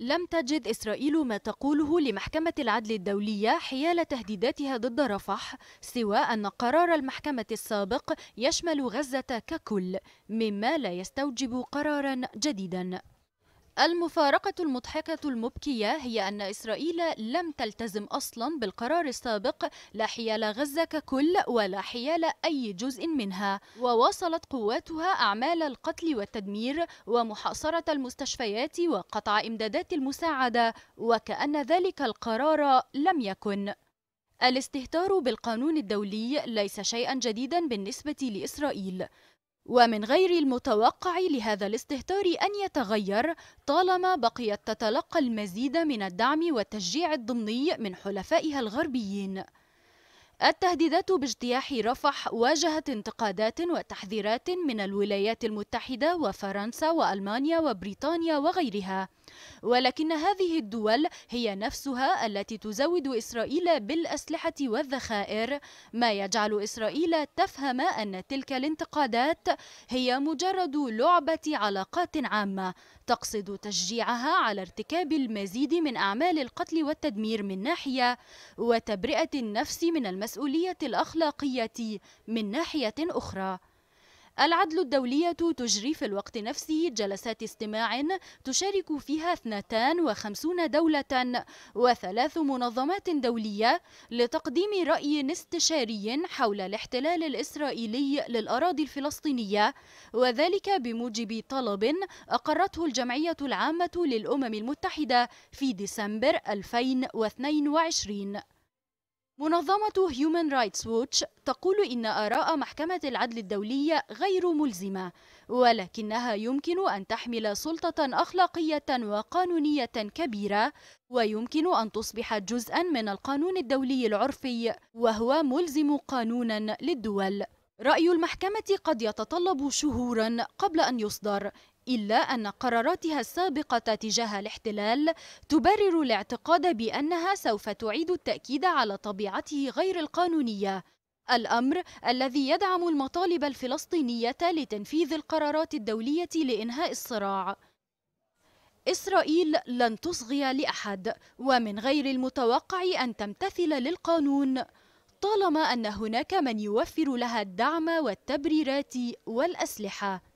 لم تجد إسرائيل ما تقوله لمحكمة العدل الدولية حيال تهديداتها ضد رفح سوى أن قرار المحكمة السابق يشمل غزة ككل مما لا يستوجب قرارا جديدا المفارقة المضحكة المبكية هي أن إسرائيل لم تلتزم أصلا بالقرار السابق لا حيال غزة ككل ولا حيال أي جزء منها وواصلت قواتها أعمال القتل والتدمير ومحاصرة المستشفيات وقطع إمدادات المساعدة وكأن ذلك القرار لم يكن الاستهتار بالقانون الدولي ليس شيئا جديدا بالنسبة لإسرائيل ومن غير المتوقع لهذا الاستهتار أن يتغير طالما بقيت تتلقى المزيد من الدعم والتشجيع الضمني من حلفائها الغربيين التهديدات باجتياح رفح واجهت انتقادات وتحذيرات من الولايات المتحدة وفرنسا وألمانيا وبريطانيا وغيرها ولكن هذه الدول هي نفسها التي تزود إسرائيل بالأسلحة والذخائر ما يجعل إسرائيل تفهم أن تلك الانتقادات هي مجرد لعبة علاقات عامة تقصد تشجيعها على ارتكاب المزيد من أعمال القتل والتدمير من ناحية وتبرئة النفس من المسؤولية الأخلاقية من ناحية أخرى العدل الدولية تجري في الوقت نفسه جلسات استماع تشارك فيها 52 دولة وثلاث منظمات دولية لتقديم رأي استشاري حول الاحتلال الإسرائيلي للأراضي الفلسطينية وذلك بموجب طلب أقرته الجمعية العامة للأمم المتحدة في ديسمبر 2022 منظمة Human رايتس ووتش تقول إن آراء محكمة العدل الدولية غير ملزمة ولكنها يمكن أن تحمل سلطة أخلاقية وقانونية كبيرة ويمكن أن تصبح جزءا من القانون الدولي العرفي وهو ملزم قانونا للدول رأي المحكمة قد يتطلب شهورا قبل أن يصدر إلا أن قراراتها السابقة تجاه الاحتلال تبرر الاعتقاد بأنها سوف تعيد التأكيد على طبيعته غير القانونية الأمر الذي يدعم المطالب الفلسطينية لتنفيذ القرارات الدولية لإنهاء الصراع إسرائيل لن تصغي لأحد ومن غير المتوقع أن تمتثل للقانون طالما أن هناك من يوفر لها الدعم والتبريرات والأسلحة